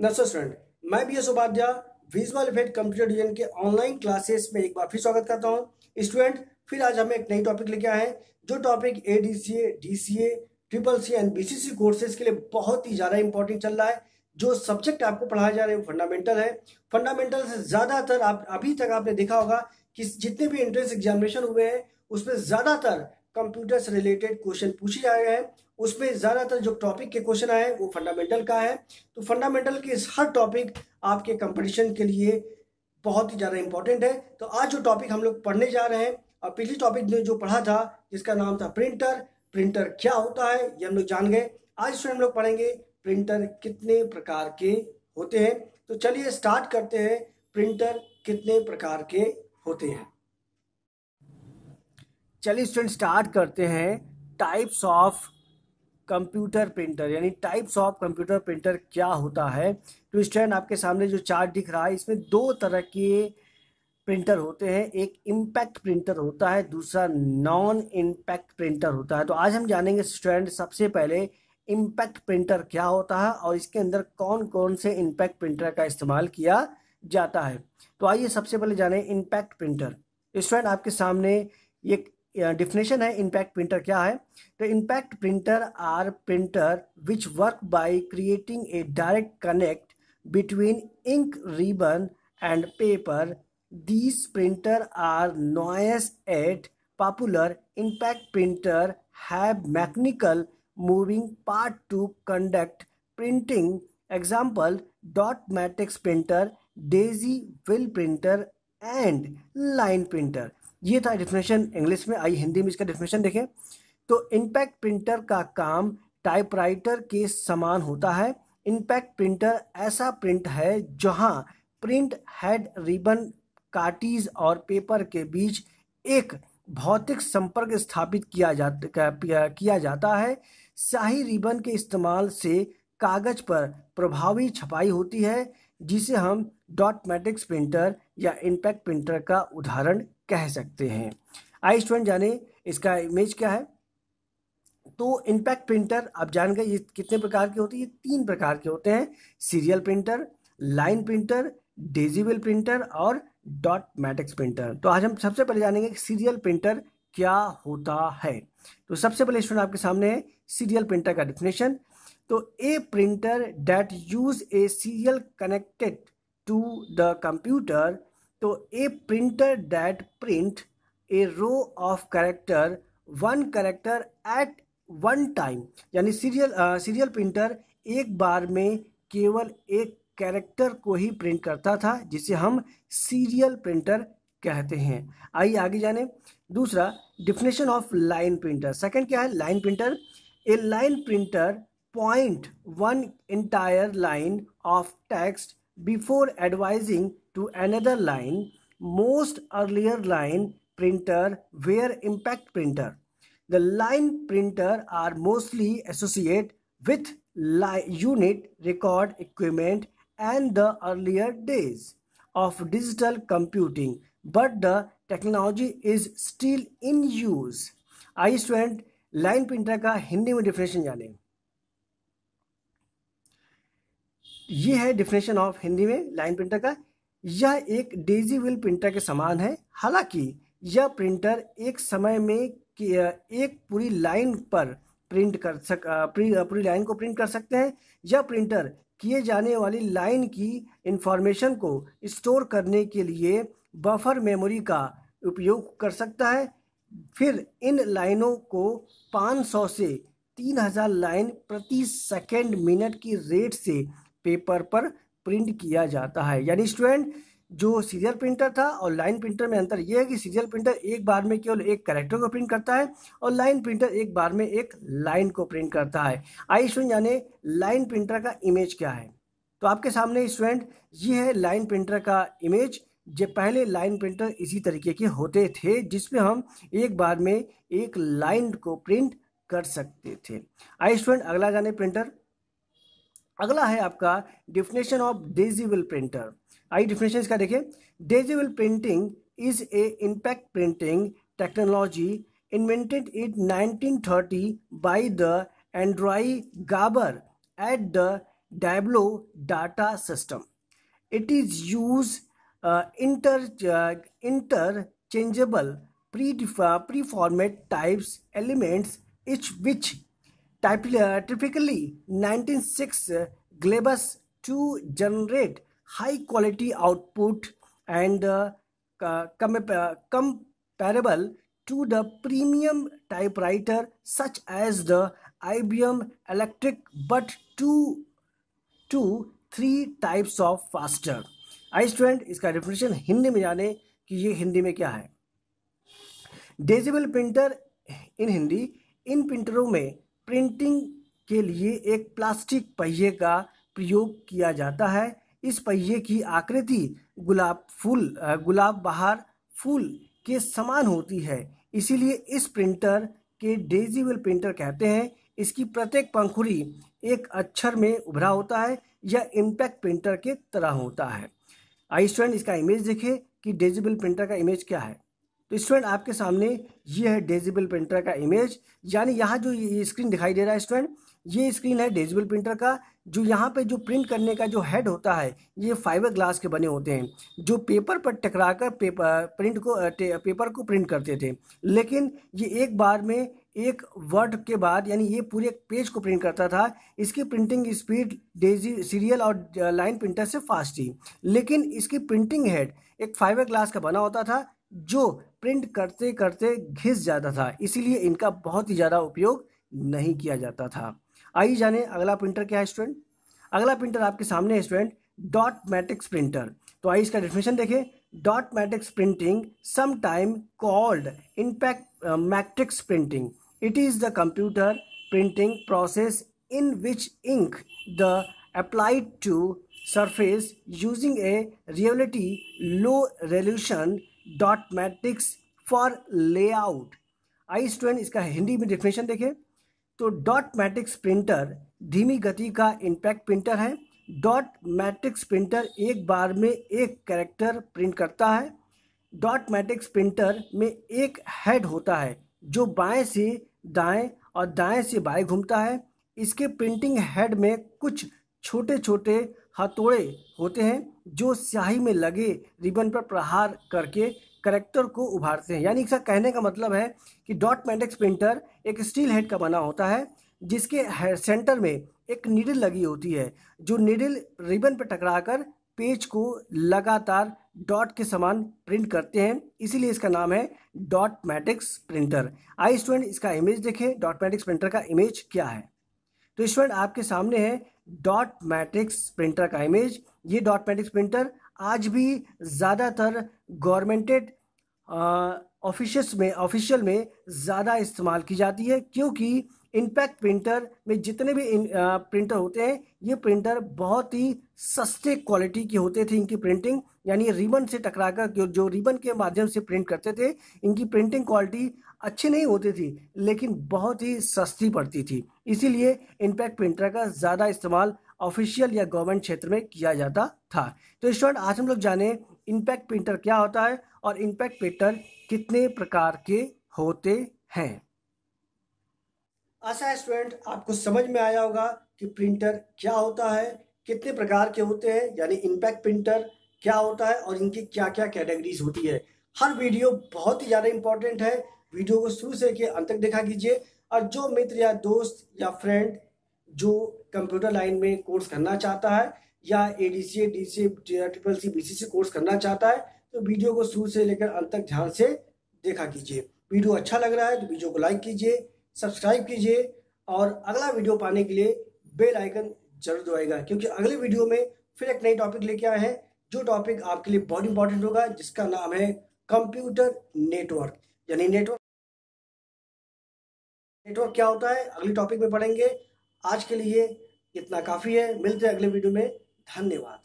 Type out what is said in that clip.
नमस्ते स्टूडेंट मैं B S Upadhyay visual effect computer design के ऑनलाइन क्लासेस में एक बार फिर स्वागत करता हूं स्टूडेंट फिर आज हम एक नई टॉपिक लेके आए हैं जो topic A D C A D C A triple C and B C C courses के लिए बहुत ही ज़्यादा इंपॉर्टेंट चल रहा है जो सब्जेक्ट आपको पढ़ाया जा रहे हैं फंडामेंटल है फंडामेंटल से ज़्यादातर आप अभी तक आपने देखा होगा कि जितने भी एंट्रेंस एग्जामिनेशन हुए हैं उसमें ज़्यादातर कंप्यूटर से रिलेटेड क्वेश्चन पूछे जा रहे हैं उसमें ज़्यादातर जो टॉपिक के क्वेश्चन आए वो फंडामेंटल का है तो फंडामेंटल के हर टॉपिक आपके कंपटीशन के लिए बहुत ही ज़्यादा इंपॉर्टेंट है तो आज जो टॉपिक हम लोग पढ़ने जा रहे हैं और पिछले टॉपिक में जो पढ़ा था जिसका नाम था प्रिंटर प्रिंटर क्या होता है ये हम लोग जान गए आज इसमें हम लोग पढ़ेंगे प्रिंटर कितने प्रकार के होते हैं तो चलिए स्टार्ट करते हैं प्रिंटर कितने प्रकार के होते हैं चलिए स्टूडेंट स्टार्ट करते हैं टाइप्स ऑफ कंप्यूटर प्रिंटर यानी टाइप्स ऑफ कंप्यूटर प्रिंटर क्या होता है तो स्टूडेंट आपके सामने जो चार्ट दिख रहा है इसमें दो तरह के प्रिंटर होते हैं एक इम्पैक्ट प्रिंटर होता है दूसरा नॉन इम्पैक्ट प्रिंटर होता है तो आज हम जानेंगे स्टूडेंट सबसे पहले इम्पैक्ट प्रिंटर क्या होता है और इसके अंदर कौन कौन से इम्पैक्ट प्रिंटर का इस्तेमाल किया जाता है तो आइए सबसे पहले जाने इम्पैक्ट प्रिंटर स्टूडेंट आपके सामने एक डिफिनेशन है इम्पैक्ट प्रिंटर क्या है तो impact printer are printer which work by creating a direct connect between ink ribbon and paper these printer are noise at popular impact printer have mechanical moving part to conduct printing example dot matrix printer daisy wheel printer and line printer ये था definition English में आई हिंदी में इसका definition देखें तो impact printer का काम typewriter के समान होता है इम्पैक्ट प्रिंटर ऐसा प्रिंट है जहां प्रिंट हेड रिबन काटीज और पेपर के बीच एक भौतिक संपर्क स्थापित किया जाता किया जाता है शाही रिबन के इस्तेमाल से कागज पर प्रभावी छपाई होती है जिसे हम डॉट मैट्रिक्स प्रिंटर या इम्पैक्ट प्रिंटर का उदाहरण कह सकते हैं आई स्टूडेंट जाने इसका इमेज क्या है तो इंपैक्ट प्रिंटर आप जान गए ये कितने प्रकार के होते हैं ये तीन प्रकार के होते हैं serial printer line printer daisy wheel printer और डॉट मैटिक्स प्रिंटर तो आज हम सबसे पहले जानेंगे कि सीरियल प्रिंटर क्या होता है तो सबसे पहले स्टूडेंट आपके सामने है सीरियल प्रिंटर का डिफिनेशन तो a printer that use a serial connected to the computer तो a printer that print a row of character one character at one time यानी सीरियल सीरियल प्रिंटर एक बार में केवल एक कैरेक्टर को ही प्रिंट करता था जिसे हम सीरियल प्रिंटर कहते हैं आइए आगे जाने दूसरा definition of line printer second क्या है line printer a line printer point one entire line of text before advising to another line most earlier line printer were impact printer the line printer are mostly associate with unit record equipment and the earlier days of digital computing but the technology is still in use. I stand line printer का हिंदी में definition जाने ये है definition of Hindi में line printer का यह एक Daisy wheel printer के समान है हालांकि यह प्रिंटर एक समय में एक पूरी लाइन पर प्रिंट कर सक पूरी लाइन को प्रिंट कर सकते हैं यह प्रिंटर किए जाने वाली लाइन की इंफॉर्मेशन को स्टोर करने के लिए बफर मेमोरी का उपयोग कर सकता है फिर इन लाइनों को 500 से 3000 लाइन प्रति सेकंड मिनट की रेट से पेपर पर प्रिंट किया जाता है यानी स्टूडेंट जो सीरियल प्रिंटर था और लाइन प्रिंटर में अंतर यह है कि सीरियल प्रिंटर एक बार में केवल एक करेक्टर को प्रिंट करता है और लाइन प्रिंटर एक बार में एक लाइन को प्रिंट करता है आई स्टूडेंट जाने लाइन प्रिंटर का इमेज क्या है तो आपके सामने स्टूडेंट ये है लाइन प्रिंटर का इमेज जो पहले लाइन प्रिंटर इसी तरीके के होते थे जिसमें हम एक बार में एक लाइन को प्रिंट कर सकते थे आई स्टूडेंट अगला जाने प्रिंटर अगला है आपका डिफिनेशन ऑफ डेजीविल प्रिंटर आई डिफिनेशन इसका देखिए daisy wheel printing is a impact printing technology invented in nineteen thirty by the Andrew Gabor at the Diablo Data System it is use inter interchangeable pre pre format types elements each which typically 96 glebas to generate high quality output and uh, uh, comparable to the premium typewriter such as the IBM Electric but two two three types of faster आई student इसका definition Hindi में जाने कि ये हिंदी में क्या है डेजिबल printer इन हिंदी इन प्रिंटरों में प्रिंटिंग के लिए एक प्लास्टिक पहिए का प्रयोग किया जाता है इस पहिए की आकृति गुलाब फूल गुलाब बहार फूल के समान होती है इसीलिए इस प्रिंटर के डेजीवेल प्रिंटर कहते हैं इसकी प्रत्येक पंखुड़ी एक अक्षर में उभरा होता है या इम्पैक्ट प्रिंटर के तरह होता है आई स्टूडेंट इसका इमेज देखें कि डेजिबल प्रिंटर का इमेज क्या है तो स्टूडेंट आपके सामने ये है डेजिबल प्रिंटर का इमेज यानी यहाँ जो ये स्क्रीन दिखाई दे रहा है स्टूडेंट ये स्क्रीन है डेजिबल प्रिंटर का जो यहाँ पे जो प्रिंट करने का जो हेड होता है ये फाइबर ग्लास के बने होते हैं जो पेपर पर टकराकर पेपर प्रिंट को पेपर को प्रिंट करते थे लेकिन ये एक बार में एक वर्ड के बाद यानी ये पूरे पेज को प्रिंट करता था इसकी प्रिंटिंग स्पीड डेजी सीरियल और लाइन प्रिंटर से फास्ट थी लेकिन इसकी प्रिंटिंग हेड एक फाइबर ग्लास का बना होता था जो प्रिंट करते करते घिस जाता था इसीलिए इनका बहुत ही ज़्यादा उपयोग नहीं किया जाता था आइए जाने अगला प्रिंटर क्या है स्टूडेंट अगला प्रिंटर आपके सामने है स्टूडेंट डॉट मैट्रिक्स प्रिंटर तो आइए इसका डिफिनेशन देखें dot matrix printing some time called impact matrix printing it is the computer printing process in which ink the applied to surface using a reality low resolution dot matrix for layout आई student इसका हिंदी में definition देखें तो dot matrix printer धीमी गति का impact printer है dot matrix printer एक बार में एक कैरेक्टर प्रिंट करता है डॉट मैट्रिक्स प्रिंटर में एक हेड होता है जो बाएं से दाएं और दाएं से बाएं घूमता है इसके प्रिंटिंग हेड में कुछ छोटे छोटे हथौड़े होते हैं जो स्याही में लगे रिबन पर प्रहार करके करेक्टर को उभारते हैं यानी इसका कहने का मतलब है कि डॉट मैंडेक्स प्रिंटर एक स्टील हेड का बना होता है जिसके सेंटर में एक निडल लगी होती है जो निडल रिबन पर टकराकर पेज को लगातार डॉट के समान प्रिंट करते हैं इसीलिए इसका नाम है डॉट मैटिक्स प्रिंटर आई स्टूडेंट इसका इमेज देखें डॉट मैटिक्स प्रिंटर का इमेज क्या है तो स्टूडेंट आपके सामने है डॉट मैट्रिक्स प्रिंटर का इमेज ये डॉट मैट्रिक्स प्रिंटर आज भी ज़्यादातर गवर्नमेंटेड ऑफिशियस में ऑफिशियल में ज़्यादा इस्तेमाल की जाती है क्योंकि इम्पैक्ट प्रिंटर में जितने भी इन, आ, प्रिंटर होते हैं ये प्रिंटर बहुत ही सस्ते क्वालिटी के होते थे इनकी प्रिंटिंग यानी रिबन से टकराकर जो, जो रिबन के माध्यम से प्रिंट करते थे इनकी प्रिंटिंग क्वालिटी अच्छी नहीं होती थी लेकिन बहुत ही सस्ती पड़ती थी इसीलिए इम्पैक्ट प्रिंटर का ज़्यादा इस्तेमाल ऑफिशियल या गवर्नमेंट क्षेत्र में किया जाता था तो स्टूडेंट आज हम लोग जाने इम्पैक्ट प्रिंटर क्या होता है और इम्पैक्ट प्रिंटर कितने प्रकार के होते हैं आशा स्टूडेंट आपको समझ में आया होगा कि प्रिंटर क्या होता है कितने प्रकार के होते हैं यानी इम्पैक्ट प्रिंटर क्या होता है और इनकी क्या क्या कैटेगरीज होती है हर वीडियो बहुत ही ज़्यादा इंपॉर्टेंट है वीडियो को शुरू से के अंत तक देखा कीजिए और जो मित्र या दोस्त या फ्रेंड जो कंप्यूटर लाइन में कोर्स करना चाहता है या A D C A D C triple C B C C course करना चाहता है तो वीडियो को शुरू से लेकर अंत तक ध्यान से देखा कीजिए वीडियो अच्छा लग रहा है तो वीडियो को लाइक कीजिए सब्सक्राइब कीजिए और अगला वीडियो पाने के लिए बेल आइकन जरूर दबाएगा क्योंकि अगले वीडियो में फिर एक नई टॉपिक लेके आए हैं जो टॉपिक आपके लिए बहुत इंपॉर्टेंट होगा जिसका नाम है कंप्यूटर नेटवर्क यानी नेटवर्क नेटवर्क क्या होता है अगले टॉपिक में पढ़ेंगे आज के लिए इतना काफ़ी है मिलते हैं अगले वीडियो में धन्यवाद